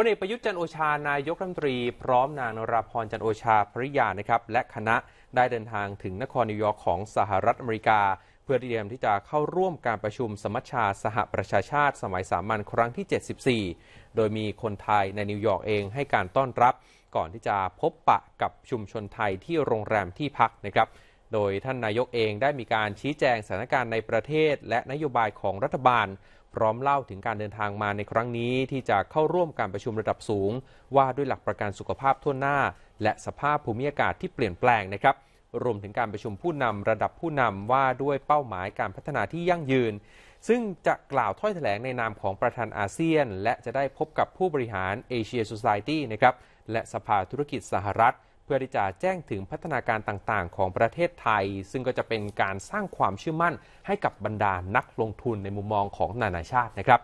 พลเอกประยุทธ์จันโอชา นายกรัฐมนตรีพร้อมนางนราพรจันโอชาภริยานะครับและคณะได้เดินทางถึงนครนิวยอร์กของสหรัฐอเมริกา เพื่อเตรียมที่จะเข้าร่วมการประชุมสมัชชาสหประชาชาติ สมัยสามัญครั้งที่ 74 โดยมีคนไทยในนิวยอร์กเองให้การต้อนรับ ก่อนที่จะพบปะกับชุมชนไทยที่โรงแรมที่พักนะครับโดยท่านนายกเองได้มีการชี้แจงสถานการณ์ในประเทศ และนโยบายของรัฐบาลพร้อมเล่าถึงการเดินทางมาในครั้งนี้ที่จะเข้าร่วมการประชุมระดับสูง ว่าด้วยหลักประกันสุขภาพทั่วหน้าและสภาพภูมิอากาศที่เปลี่ยนแปลงนะครับรวมถึงการประชุมผู้นำระดับผู้นำว่าด้วยเป้าหมายการพัฒนาที่ยั่งยืน ซึ่งจะกล่าวถ้อยแถลงในนามของประธานอาเซียน และจะได้พบกับผู้บริหารเเอชียสุสไ i ตี้นะครับและสภาธุรกิจสหรัฐพื่อที่จะแจ้งถึงพัฒนาการต่างๆ ของประเทศไทย ซึ่งก็จะเป็นการสร้างความเชื่อมั่น ให้กับบรรดานักลงทุนในมุมมองของนานาชาตินะครับ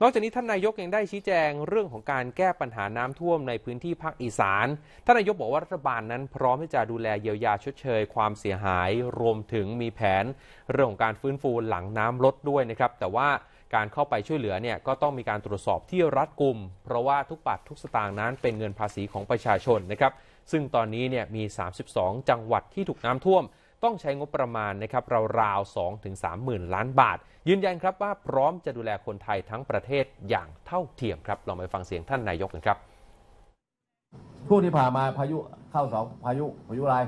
นอกจากนี้ท่านนายกยังได้ชี้แจงเรื่องของการแก้ปัญหาน้ำท่วมในพื้นที่ภาคอีสานท่านนายกบอกว่ารัฐบาลนั้นพร้อมที่จะดูแลเยียวยาชดเชยความเสียหาย รวมถึงมีแผนเรื่องของการฟื้นฟูหลังน้ำลดด้วยนะครับแต่ว่าการเข้าไปช่วยเหลือเนี่ยก็ต้องมีการตรวจสอบที่รัดกุมเพราะว่าทุกบาททุกสตางค์นั้นเป็นเงินภาษีของประชาชนนะครับ ซึ่งตอนนี้เนี่ยมี 32 จังหวัดที่ถูกน้ำท่วม ต้องใช้งบประมาณนะครับ ราวๆ2ถึง3หมื่นล้านบาท ยืนยันครับว่าพร้อมจะดูแลคนไทยทั้งประเทศอย่างเท่าเทียมครับลองไปฟังเสียงท่านนายกกันครับช่วงที่ผ่านมาพายุเข้าสองพายุพายุอะไร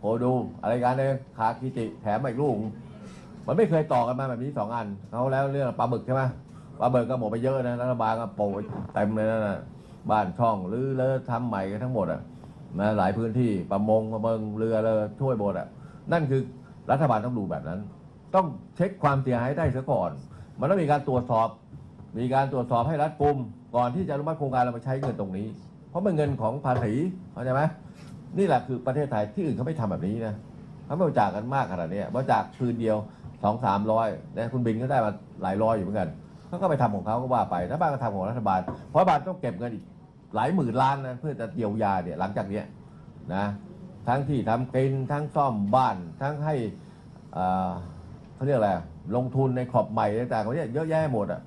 โอดูอะไรกันเนี่ยคาคิติแถมอีกลูกมันไม่เคยต่อกันมาแบบนี้สองอันเขาแล้วเรื่องปลาบึกใช่ไหมปลาบึกก็หมดไปเยอะนะรัฐบาลก็โปยเต็มเลยนะนะบ้านช่องหรือเลอทำใหม่กันทั้งหมดอ่ะนะหลายพื้นที่ ประมงประเมงเรือเลยช่วยโบดอ่ะนั่นคือรัฐบาลต้องดูแบบนั้น ต้องเช็คความเสียหายได้เสียก่อน มันต้องมีการตรวจสอบ มีการตรวจสอบให้รัฐกลุ่มก่อนที่จะอนุมัติโครงการเรามาใช้เงินตรงนี้ เพราะมันเงินของภาษีเข้าใจไหมนี่แหละคือประเทศไทยที่อื่นเขาไม่ทำแบบนี้นะเขาไม่จากกันมากขนาดนี้บริจาคคืนเดียวสองสามร้อยนะคุณบินก็ได้มาหลายร้อยอยู่เหมือนกันเขาก็ไปทำของเขาก็ว่าไปรัฐบาลก็ทำของรัฐบาล เพราะบ้บาลต้องเก็บเงินอีกหลายหมื่นล้านนะ เพื่อจะเดียวยาเนี่ยหลังจากเนี้ยนะ ทั้งที่ทำกินทั้งซ่อมบ้าน ทั้งให้เขาเรียกอะไร ลงทุนในขอบใหม่ต่างๆเขาเนี่ยเยอะแยะหมดอ่ะ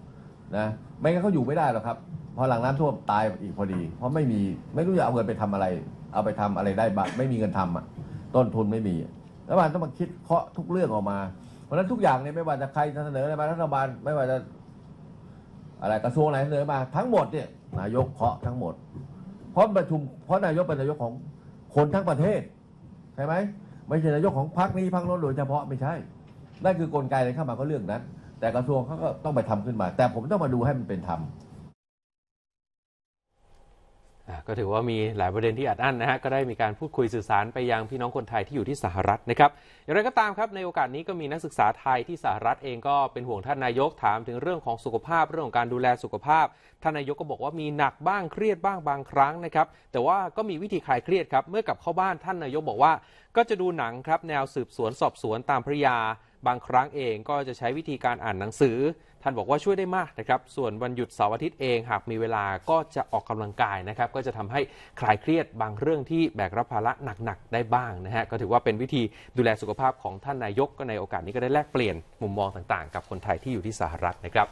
นะไม่งั้นเขาอยู่ไม่ได้หรอกครับ พอหลังน้ำท่วมตายอีกพอดี เพราะไม่มี ไม่รู้จะเอาเงินไปทำอะไร เอาไปทำอะไรได้บ้างไม่มีเงินทำอ่ะ ต้นทุนไม่มีรัฐบาลต้องมาคิดเคาะทุกเรื่องออกมาเพราะฉะนั้นทุกอย่างเนี่ยไม่ว่าจะ ใครเสนออะไรมารัฐบาลไม่ว่าจะ อะไรกระทรวงไหนเสนอมาทั้งหมดเนี่ยนายกเคาะทั้งหมด เพราะประชุมเพราะนายกเป็นนายกของคนทั้งประเทศใช่ไหมไม่ใช่นายกของพรรคนี้พรรคโน้นโดยเฉพาะไม่ใช่นั่นคือกลไกอะไรเข้ามาก็เรื่องนั้น แต่กระทรวงเขาก็ต้องไปทำขึ้นมา แต่ผมต้องมาดูให้มันเป็นธรรมก็ถือว่ามีหลายประเด็นที่อัดอั้นนะฮะ ก็ได้มีการพูดคุยสื่อสารไปยังพี่น้องคนไทยที่อยู่ที่สหรัฐนะครับ อย่างไรก็ตามครับในโอกาสนี้ก็มีนักศึกษาไทยที่สหรัฐเองก็เป็นห่วงท่านนายกถามถึงเรื่องของสุขภาพเรื่องของการดูแลสุขภาพ ท่านนายกก็บอกว่ามีหนักบ้างเครียดบ้างบางครั้งนะครับ แต่ว่าก็มีวิธีคลายเครียดครับเมื่อกลับเข้าบ้านท่านนายกบอกว่า ก็จะดูหนังครับแนวสืบสวนสอบสวนตามพระยาบางครั้งเองก็จะใช้วิธีการอ่านหนังสือท่านบอกว่าช่วยได้มากนะครับ ส่วนวันหยุดเสาร์อาทิตย์เองหากมีเวลาก็จะออกกำลังกายนะครับก็จะทำให้คลายเครียดบางเรื่องที่แบกรับภาระหนักๆได้บ้างนะฮะก็ถือว่าเป็นวิธีดูแลสุขภาพของท่านนายกก็ในโอกาสนี้ก็ได้แลกเปลี่ยนมุมมองต่างๆ กับคนไทยที่อยู่ที่สหรัฐนะครับ